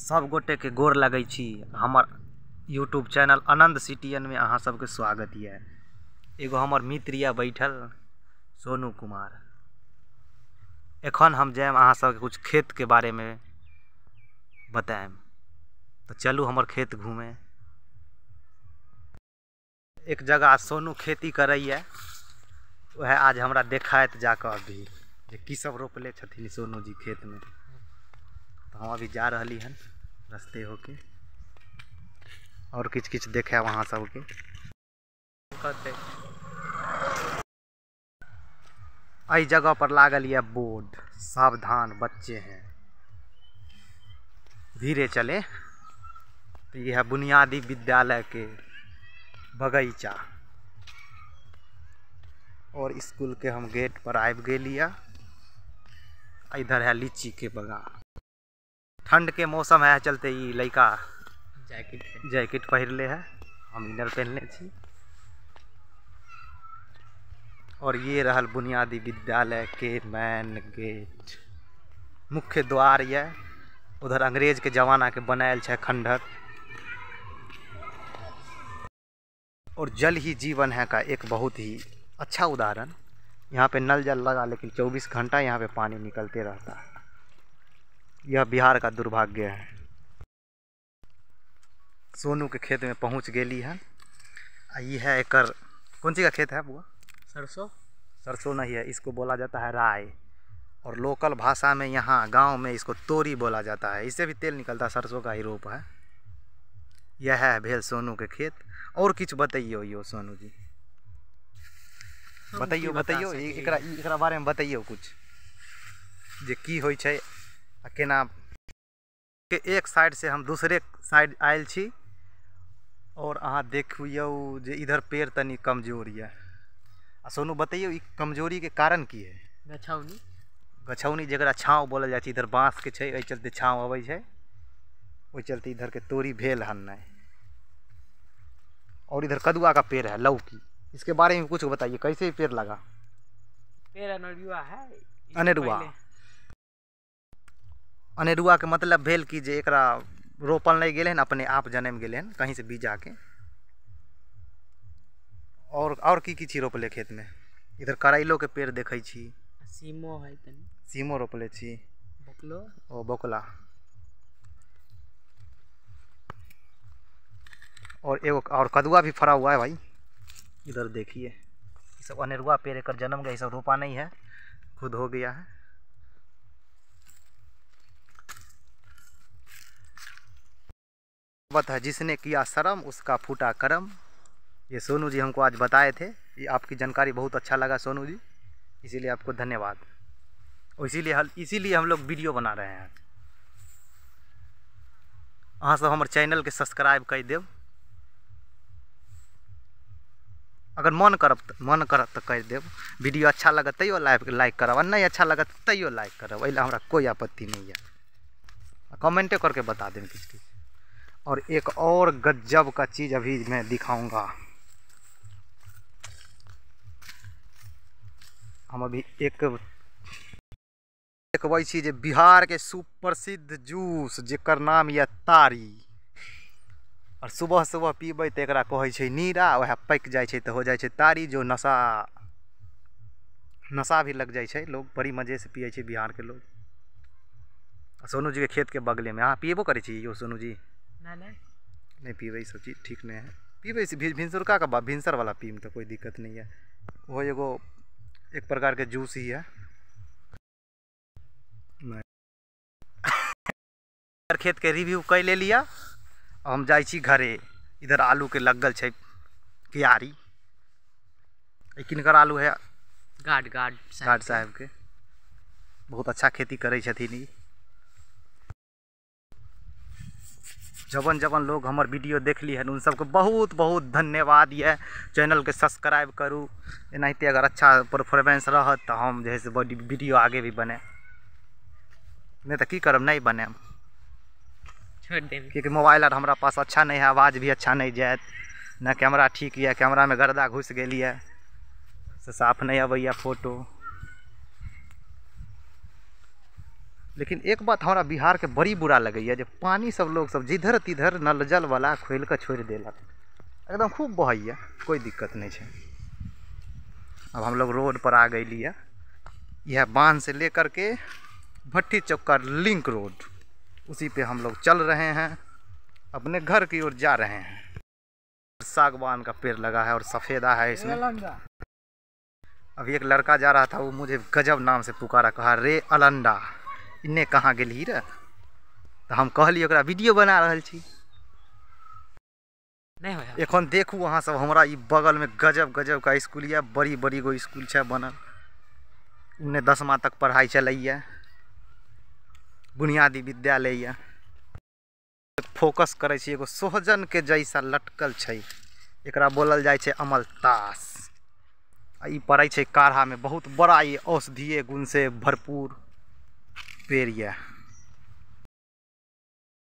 सब गोटे के गोर लगे हमार यूट्यूब चैनल आनन्द में अहाँ सबके स्वागत ये एगो हमार मित्र ये बैठल सोनू कुमार एखन हम जाए अहाँ सबके के बारे में बताए तो चलू हमार खेत घूमे एक जगह सोनू खेती करैए वह आज हमरा देखा जाकर अभी किसब की सब रोपले खेत में तो हम अभी जा रही हन रस्ते होके और किच किच देखे वहाँ सबके आई जगह पर लागल ये बोर्ड सावधान बच्चे हैं धीरे चले तो यह बुनियादी विद्यालय के बगीचा और स्कूल के हम गेट पर आबि गए इधर है लीची के बगान ठंड के मौसम है चलते ही लड़का जैकेट जैकेट पहन ले है हम इनर पहनने छी और ये रहल बुनियादी विद्यालय के मैन गेट मुख्य द्वार ये उधर अंग्रेज के जमाना के बनायल है खंडहर और जल ही जीवन है का एक बहुत ही अच्छा उदाहरण यहाँ पे नल जल लगा लेकिन 24 घंटा यहाँ पे पानी निकलते रहता है यह बिहार का दुर्भाग्य है सोनू के खेत में पहुंच गई है ये है एकर कौन सी का खेत है बुआ सरसों सरसों नहीं है इसको बोला जाता है राय और लोकल भाषा में यहाँ गांव में इसको तोरी बोला जाता है इससे भी तेल निकलता है सरसों का ही रूप है यह है भेल सोनू के खेत और कुछ बताइयो यो सोनू जी बताइयो बताइयो एक बारे में बताइयो कुछ जो की हो केना के एक साइड से हम दूसरे साइड आयल छी और अहाँ देखियौ जे इधर पेड़ तनी कमजोर यए आ सोनू बतैयौ ई के कारण की है गछौनी गछौनी जरा छाँव बोलल जाइ छै इधर के छै एहि चलते छाँव अबै छै ओहि चलते के तोरी भेल हन नहि और इधर कदुआ का पेड़ है लौकी इसके बारे में कुछ बताइए कैसे पेड़ लगा पेड़ अनेरुआ है अनेरुआ अनेरुआ के मतलब भेल कि जे एकरा रोपल नहीं गए हन अपने आप जन्म गए हन कहीं से बीज आके और और की की चीज रोपले खेत में इधर करैलो के पेड़ देखे छी सीमो है सीमो रोपले छी बकलो ओ बकला और एगो और कदुआ भी फरा हुआ है भाई इधर देखिए सब अनेरुआ पेड़ एक जन्म गया सब रोपा नहीं है खुद हो गया है है जिसने किया शर्म उसका फूटा करम ये सोनू जी हमको आज बताए थे ये आपकी जानकारी बहुत अच्छा लगा सोनू जी इसीलिए आपको धन्यवाद और इसीलिए हम इसीलिए हम लोग वीडियो बना रहे हैं अहाँ सब हमारे चैनल के सब्सक्राइब कर देव अगर मन कर मन कर तो कर देव वीडियो अच्छा लगत तैयो लाइक लाइक करब नहीं अच्छा लगत तैयो लाइक करब अल हमारा कोई आपत्ति नहीं है कमेंटे करके बता दें किसी और एक और गजब का चीज़ अभी मैं दिखाऊंगा हम अभी एक एक वही चीज़ है बिहार के सुप्रसिद्ध जूस जकर नाम यह तारी और सुबह सुबह पीबै तो एक नीरा वह पक जाइ तो हो जाए तारी जो नशा नशा भी लग जाए लोग बड़ी मजे से पिए बिहार के लोग सोनू जी के खेत के बगले में अब पीबो करे यो सोनू जी नहीं पीब सब चीज ठीक नहीं है पीबे वही भी, भिनसुरका का भिनसर वाला पीम तो कोई दिक्कत नहीं है वो एगो एक प्रकार के जूस ही है खेत के रिव्यू कै ले लिया हम जा घरे इधर आलू के लगल छै क्यारी किनकर आलू है गार्ड गार्ड गार्ड साहब के बहुत अच्छा खेती करे छथिन ई जवन जवन लोग हमार वीडियो देख ली है उन सबको बहुत बहुत धन्यवाद ये चैनल के सब्सक्राइब करूँ एनाते अगर अच्छा परफॉर्मेंस रहत तो हम जैसे बॉडी वीडियो आगे भी बने नहीं तो की करब नहीं बने छोड़ क्योंकि मोबाइल आर हमारा पास अच्छा नहीं है आवाज़ भी अच्छा नहीं जाए ना कैमरा ठीक है कैमरा में गर्दा घुस गया है से साफ नहीं अब फोटो लेकिन एक बात हमारा बिहार के बड़ी बुरा लगे जो पानी सब लोग सब जिधर तिधर नल जल वाला खोल के छोड़ दिलक एकदम खूब बहैया कोई दिक्कत नहीं है अब हम लोग रोड पर आ गई है यह बांध से लेकर के भट्टी चौकर लिंक रोड उसी पे हम लोग चल रहे हैं अपने घर की ओर जा रहे हैं सागवान का पेड़ लगा है और सफ़ेदा है इसमें अभी एक लड़का जा रहा था वो मुझे गजब नाम से पुकारा कहा रे अलंडा इन्ने कहाँ गल रे तो हम कहलिए वीडियो बना रहल छी एखन देखू सब हमरा ई में गजब गजब का स्कूल है बड़ी बड़ी गो स्कूल छै बनल इन्ने दसमा तक पढ़ाई चलिए बुनियादी विद्यालय है फोकस करे छी एगो के जैसा लटकल छै एकरा बोलल जाइ छै अमलतास आ ई पड़ै काढ़ा में बहुत बड़ा ये औषधीय से भरपूर Hesperia